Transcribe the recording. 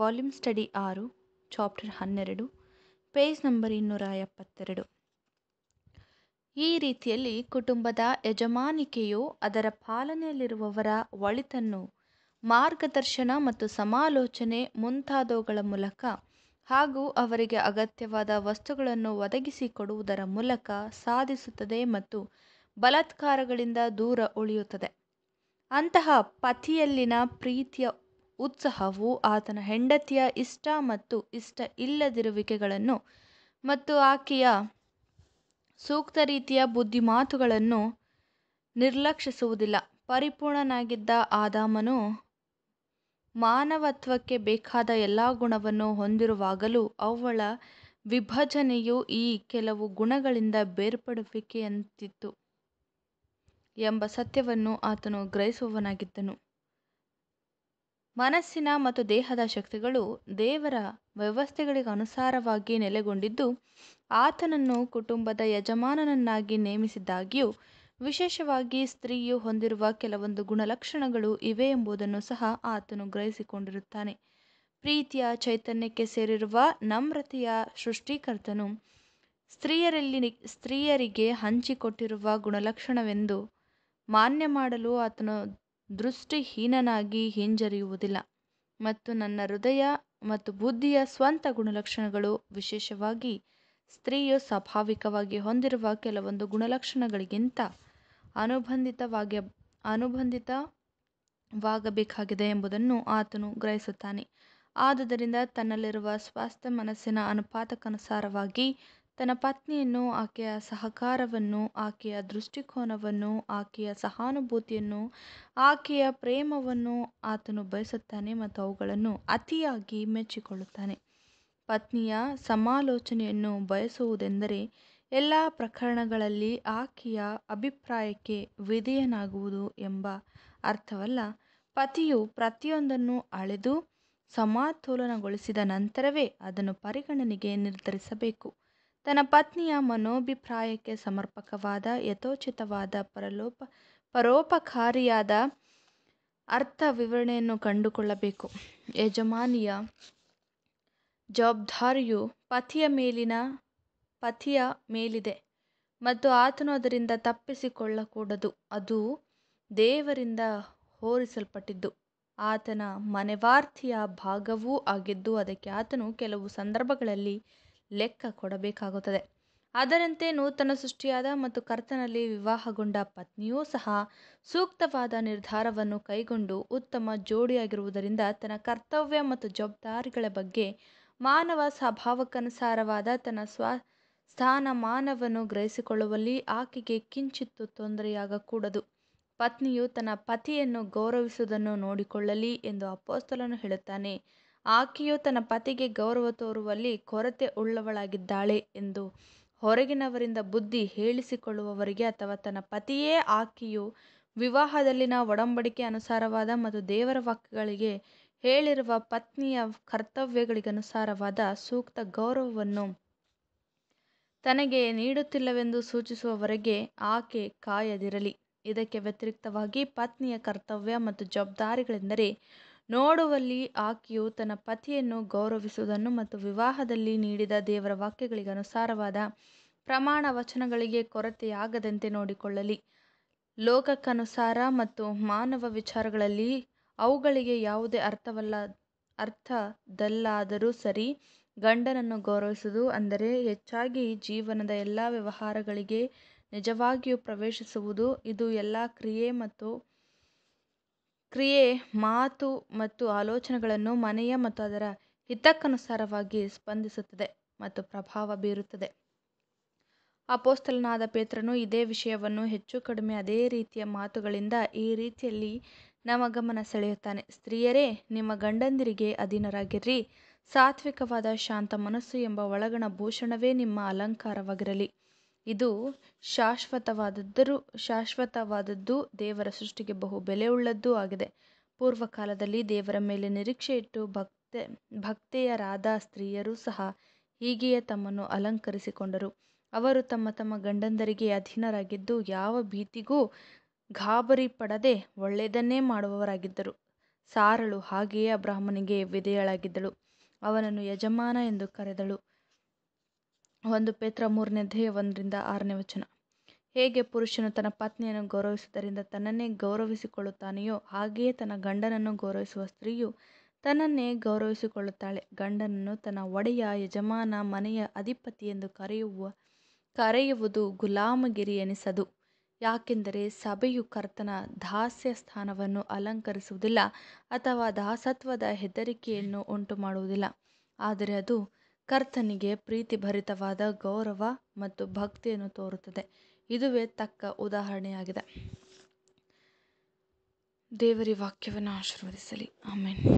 volume study ಆರು chapter ಹನ್ನೆರಡು page number ಇನ್ನೂರ ಎಪ್ಪತ್ತೆರಡು ಈ ರೀತಿಯಲ್ಲಿ ಕುಟುಂಬದ ಯಜಮಾನಿಕೆಯು ಅದರ ಪಾಲನೆಯಲ್ಲಿರುವವರ ಒಳಿತನ್ನು ಮಾರ್ಗದರ್ಶನ ಮತ್ತು ಸಮಾಲೋಚನೆ ಮುಂತಾದವುಗಳ ಮೂಲಕ ಹಾಗೂ ಅವರಿಗೆ ಅಗತ್ಯವಾದ ವಸ್ತುಗಳನ್ನು ಒದಗಿಸಿಕೊಡುವುದರ ಮೂಲಕ ಸಾಧಿಸುತ್ತದೆ ಮತ್ತು ಬಲಾತ್ಕಾರಗಳಿಂದ ದೂರ ಉಳಿಯುತ್ತದೆ ಅಂತಹ ಪತಿಯಲ್ಲಿನ ಪ್ರೀತಿಯ ಉತ್ಸಾಹವು ಆತನ ಹೆಂಡತಿಯ ಇಷ್ಟ ಮತ್ತು ಇಷ್ಟ ಇಲ್ಲದಿರುವಿಕೆಗಳನ್ನು ಮತ್ತು ಆಕೆಯ ಸೂಕ್ತ ರೀತಿಯ ಬುದ್ಧಿಮಾತುಗಳನ್ನು ನಿರ್ಲಕ್ಷಿಸುವುದಿಲ್ಲ ಪರಿಪೂರ್ಣನಾಗಿದ್ದ ಆದಾಮನು ಮಾನವತ್ವಕ್ಕೆ ಬೇಕಾದ ಎಲ್ಲ ಗುಣವನ್ನು ಹೊಂದಿರುವಾಗಲೂ ಅವಳ ವಿಭಜನೆಯು ಈ ಕೆಲವು ಗುಣಗಳಿಂದ ಬೇರ್ಪಡುವಿಕೆಯಂತಿತ್ತು ಎಂಬ ಸತ್ಯವನ್ನು ಆತನು ಗ್ರಹಿಸುವವನಾಗಿದ್ದನು ಮನಸ್ಸಿನ ಮತ್ತು ದೇಹದ ಶಕ್ತಿಗಳು ದೇವರ ವ್ಯವಸ್ಥೆಗಳಿಗೆ ಅನುಸಾರವಾಗಿ ನೆಲೆಗೊಂಡಿದ್ದು ಆತನನ್ನು ಕುಟುಂಬದ ಯಜಮಾನನನ್ನಾಗಿ ನೇಮಿಸಿದ್ದಾಗ್ಯೂ ವಿಶೇಷವಾಗಿ ಸ್ತ್ರೀಯು ಹೊಂದಿರುವ ಕೆಲವೊಂದು ಗುಣಲಕ್ಷಣಗಳು ಇವೆ ಎಂಬುದನ್ನು ಸಹ ಆತನು ಗ್ರಹಿಸಿಕೊಂಡಿರುತ್ತಾನೆ ಪ್ರೀತಿಯ ಚೈತನ್ಯಕ್ಕೆ ಸೇರಿರುವ ನಮ್ರತೆಯ ಸೃಷ್ಟಿಕರ್ತನು ಸ್ತ್ರೀಯರಲ್ಲಿ ಸ್ತ್ರೀಯರಿಗೆ ಹಂಚಿಕೊಟ್ಟಿರುವ ಗುಣಲಕ್ಷಣವೆಂದು ಮಾನ್ಯ ಮಾಡಲು ಆತನು ದೃಷ್ಟಿಹೀನನಾಗಿ ಹಿಂಜರಿಯುವುದಿಲ್ಲ ಮತ್ತು ನನ್ನ ಹೃದಯ ಮತ್ತು ಬುದ್ಧಿಯ ಸ್ವಂತ ಗುಣಲಕ್ಷಣಗಳು ವಿಶೇಷವಾಗಿ ಸ್ತ್ರೀಯು ಸ್ವಾಭಾವಿಕವಾಗಿ ಹೊಂದಿರುವ ಕೆಲವೊಂದು ಗುಣಲಕ್ಷಣಗಳಿಗಿಂತ ಅನುಬಂಧಿತವಾಗಿ ಅನುಬಂಧಿತವಾಗಬೇಕಾಗಿದೆ ಎಂಬುದನ್ನು ಆತನು ಗ್ರಹಿಸುತ್ತಾನೆ ಆದುದರಿಂದ ತನ್ನಲ್ಲಿರುವ ಸ್ವಾಸ್ಥ್ಯ ಮನಸ್ಸಿನ ಅನುಪಾತಕ್ಕನುಸಾರವಾಗಿ ತನ್ನ ಪತ್ನಿಯನ್ನು ಆಕೆಯ ಸಹಕಾರವನ್ನು ಆಕೆಯ ದೃಷ್ಟಿಕೋನವನ್ನು ಆಕೆಯ ಸಹಾನುಭೂತಿಯನ್ನು ಆಕೆಯ ಪ್ರೇಮವನ್ನು ಆತನು ಬಯಸುತ್ತಾನೆ ಮತ್ತು ಅವುಗಳನ್ನು ಅತಿಯಾಗಿ ಮೆಚ್ಚಿಕೊಳ್ಳುತ್ತಾನೆ ಪತ್ನಿಯ ಸಮಾಲೋಚನೆಯನ್ನು ಬಯಸುವುದೆಂದರೆ ಎಲ್ಲ ಪ್ರಕರಣಗಳಲ್ಲಿ ಆಕೆಯ ಅಭಿಪ್ರಾಯಕ್ಕೆ ವಿಧೇಯನಾಗುವುದು ಎಂಬ ಅರ್ಥವಲ್ಲ ಪತಿಯು ಪ್ರತಿಯೊಂದನ್ನು ಅಳೆದು ಸಮತೋಲನಗೊಳಿಸಿದ ನಂತರವೇ ಅದನ್ನು ಪರಿಗಣನೆಗೆ ನಿರ್ಧರಿಸಬೇಕು ತನ್ನ ಪತ್ನಿಯ ಮನೋಭಿಪ್ರಾಯಕ್ಕೆ ಸಮರ್ಪಕವಾದ ಯಥೋಚಿತವಾದ ಪರಲೋಪ ಪರೋಪಕಾರಿಯಾದ ಅರ್ಥ ವಿವರಣೆಯನ್ನು ಕಂಡುಕೊಳ್ಳಬೇಕು ಯಜಮಾನಿಯ ಜವಾಬ್ದಾರಿಯು ಪತಿಯ ಮೇಲಿನ ಪತಿಯ ಮೇಲಿದೆ ಮತ್ತು ಆತನು ಅದರಿಂದ ತಪ್ಪಿಸಿಕೊಳ್ಳಕೂಡದು ಅದು ದೇವರಿಂದ ಹೋರಿಸಲ್ಪಟ್ಟಿದ್ದು ಆತನ ಮನೆವಾರ್ಥಿಯ ಭಾಗವೂ ಆಗಿದ್ದು ಅದಕ್ಕೆ ಆತನು ಕೆಲವು ಸಂದರ್ಭಗಳಲ್ಲಿ ಲೆಕ್ಕ ಕೊಡಬೇಕಾಗುತ್ತದೆ ಅದರಂತೆ ನೂತನ ಸೃಷ್ಟಿಯಾದ ಮತ್ತು ಕರ್ತನಲ್ಲಿ ವಿವಾಹಗೊಂಡ ಪತ್ನಿಯೂ ಸಹ ಸೂಕ್ತವಾದ ನಿರ್ಧಾರವನ್ನು ಕೈಗೊಂಡು ಉತ್ತಮ ಜೋಡಿಯಾಗಿರುವುದರಿಂದ ತನ್ನ ಕರ್ತವ್ಯ ಮತ್ತು ಜವಾಬ್ದಾರಿಗಳ ಬಗ್ಗೆ ಮಾನವ ಸ್ವಭಾವಕ್ಕನುಸಾರವಾದ ತನ್ನ ಸ್ವ ಸ್ಥಾನಮಾನವನ್ನು ಗ್ರಹಿಸಿಕೊಳ್ಳುವಲ್ಲಿ ಆಕೆಗೆ ಕಿಂಚಿತ್ತು ತೊಂದರೆಯಾಗಕೂಡದು ಪತ್ನಿಯು ತನ್ನ ಪತಿಯನ್ನು ಗೌರವಿಸುವುದನ್ನು ನೋಡಿಕೊಳ್ಳಲಿ ಎಂದು ಅಪೋಸ್ತಲನು ಹೇಳುತ್ತಾನೆ ಆಕೆಯು ತನ್ನ ಪತಿಗೆ ಗೌರವ ತೋರುವಲ್ಲಿ ಕೊರತೆ ಉಳ್ಳವಳಾಗಿದ್ದಾಳೆ ಎಂದು ಹೊರಗಿನವರಿಂದ ಬುದ್ಧಿ ಹೇಳಿಸಿಕೊಳ್ಳುವವರಿಗೆ ಅಥವಾ ತನ್ನ ಪತಿಯೇ ಆಕೆಯು ವಿವಾಹದಲ್ಲಿನ ಒಡಂಬಡಿಕೆ ಅನುಸಾರವಾದ ಮತ್ತು ದೇವರ ವಾಕ್ಯಗಳಿಗೆ ಹೇಳಿರುವ ಪತ್ನಿಯ ಕರ್ತವ್ಯಗಳಿಗನುಸಾರವಾದ ಸೂಕ್ತ ಗೌರವವನ್ನು ತನಗೆ ನೀಡುತ್ತಿಲ್ಲವೆಂದು ಸೂಚಿಸುವವರೆಗೆ ಆಕೆ ಕಾಯದಿರಲಿ ಇದಕ್ಕೆ ವ್ಯತಿರಿಕ್ತವಾಗಿ ಪತ್ನಿಯ ಕರ್ತವ್ಯ ಮತ್ತು ಜವಾಬ್ದಾರಿಗಳೆಂದರೆ ನೋಡುವಲ್ಲಿ ಆಕೆಯು ತನ್ನ ಪತಿಯನ್ನು ಗೌರವಿಸುವುದನ್ನು ಮತ್ತು ವಿವಾಹದಲ್ಲಿ ನೀಡಿದ ದೇವರ ವಾಕ್ಯಗಳಿಗೆ ಅನುಸಾರವಾದ ಪ್ರಮಾಣ ವಚನಗಳಿಗೆ ಕೊರತೆಯಾಗದಂತೆ ನೋಡಿಕೊಳ್ಳಲಿ ಲೋಕಕ್ಕನುಸಾರ ಮತ್ತು ಮಾನವ ವಿಚಾರಗಳಲ್ಲಿ ಅವುಗಳಿಗೆ ಯಾವುದೇ ಅರ್ಥವಲ್ಲ ಅರ್ಥದಲ್ಲಾದರೂ ಸರಿ ಗಂಡನನ್ನು ಗೌರವಿಸುವುದು ಅಂದರೆ ಹೆಚ್ಚಾಗಿ ಜೀವನದ ಎಲ್ಲ ವ್ಯವಹಾರಗಳಿಗೆ ನಿಜವಾಗಿಯೂ ಪ್ರವೇಶಿಸುವುದು ಇದು ಎಲ್ಲ ಕ್ರಿಯೆ ಮತ್ತು ಕ್ರಿಯೆ ಮಾತು ಮತ್ತು ಆಲೋಚನೆಗಳನ್ನು ಮನೆಯ ಮತ್ತು ಅದರ ಹಿತಕ್ಕನುಸಾರವಾಗಿ ಸ್ಪಂದಿಸುತ್ತದೆ ಮತ್ತು ಪ್ರಭಾವ ಬೀರುತ್ತದೆ ಅಪೋಸ್ತಲನಾದ ಪೇತ್ರನು ಇದೇ ವಿಷಯವನ್ನು ಹೆಚ್ಚು ಕಡಿಮೆ ಅದೇ ರೀತಿಯ ಮಾತುಗಳಿಂದ ಈ ರೀತಿಯಲ್ಲಿ ನಮ್ಮ ಗಮನ ಸೆಳೆಯುತ್ತಾನೆ ಸ್ತ್ರೀಯರೇ ನಿಮ್ಮ ಗಂಡಂದಿರಿಗೆ ಅಧೀನರಾಗಿರ್ರಿ ಸಾತ್ವಿಕವಾದ ಶಾಂತ ಮನಸ್ಸು ಎಂಬ ಒಳಗಣ ಭೂಷಣವೇ ನಿಮ್ಮ ಅಲಂಕಾರವಾಗಿರಲಿ ಇದು ಶಾಶ್ವತವಾದದ್ದರು ಶಾಶ್ವತವಾದದ್ದು ದೇವರ ಸೃಷ್ಟಿಗೆ ಬಹು ಬೆಲೆಯುಳ್ಳದ್ದೂ ಆಗಿದೆ ಪೂರ್ವಕಾಲದಲ್ಲಿ ದೇವರ ಮೇಲೆ ನಿರೀಕ್ಷೆ ಇಟ್ಟು ಭಕ್ತ ಭಕ್ತೆ ರಾಧಾ ಸ್ತ್ರೀಯರು ಸಹ ಹೀಗೆಯೇ ತಮ್ಮನ್ನು ಅಲಂಕರಿಸಿಕೊಂಡರು ಅವರು ತಮ್ಮ ತಮ್ಮ ಗಂಡಂದರಿಗೆ ಅಧೀನರಾಗಿದ್ದು ಯಾವ ಭೀತಿಗೂ ಗಾಬರಿ ಪಡದೆ ಒಳ್ಳೆಯದನ್ನೇ ಮಾಡುವವರಾಗಿದ್ದರು ಸಾರಳು ಹಾಗೆಯೇ ಅಬ್ರಾಹ್ಮನಿಗೆ ವಿಧೇಯಳಾಗಿದ್ದಳು ಅವನನ್ನು ಯಜಮಾನ ಎಂದು ಕರೆದಳು ಒಂದು ಪೇತ್ರ ಮೂರನೇ ಅಧ್ಯಾಯ ಒಂದರಿಂದ ಆರನೇ ವಚನ ಹೇಗೆ ಪುರುಷನು ತನ್ನ ಪತ್ನಿಯನ್ನು ಗೌರವಿಸುವುದರಿಂದ ತನ್ನನ್ನೇ ಗೌರವಿಸಿಕೊಳ್ಳುತ್ತಾನೆಯೋ ಹಾಗೆಯೇ ತನ್ನ ಗಂಡನನ್ನು ಗೌರವಿಸುವ ಸ್ತ್ರೀಯು ತನ್ನನ್ನೇ ಗೌರವಿಸಿಕೊಳ್ಳುತ್ತಾಳೆ ಗಂಡನನ್ನು ತನ್ನ ಒಡೆಯ ಯಜಮಾನ ಮನೆಯ ಅಧಿಪತಿ ಎಂದು ಕರೆಯುವ ಕರೆಯುವುದು ಗುಲಾಮಗಿರಿ ಎನಿಸದು ಯಾಕೆಂದರೆ ಸಭೆಯು ಕರ್ತನ ದಾಸ್ಯ ಸ್ಥಾನವನ್ನು ಅಲಂಕರಿಸುವುದಿಲ್ಲ ಅಥವಾ ದಾಸತ್ವದ ಹೆದರಿಕೆಯನ್ನು ಉಂಟು ಮಾಡುವುದಿಲ್ಲ ಆದರೆ ಅದು ಕರ್ತನಿಗೆ ಪ್ರೀತಿಭರಿತವಾದ ಗೌರವ ಮತ್ತು ಭಕ್ತಿಯನ್ನು ತೋರುತ್ತದೆ ಇದುವೇ ತಕ್ಕ ಉದಾಹರಣೆಯಾಗಿದೆ ದೇವರಿ ವಾಕ್ಯವನ್ನು ಆಶೀರ್ವದಿಸಲಿ ಆಮೇನ್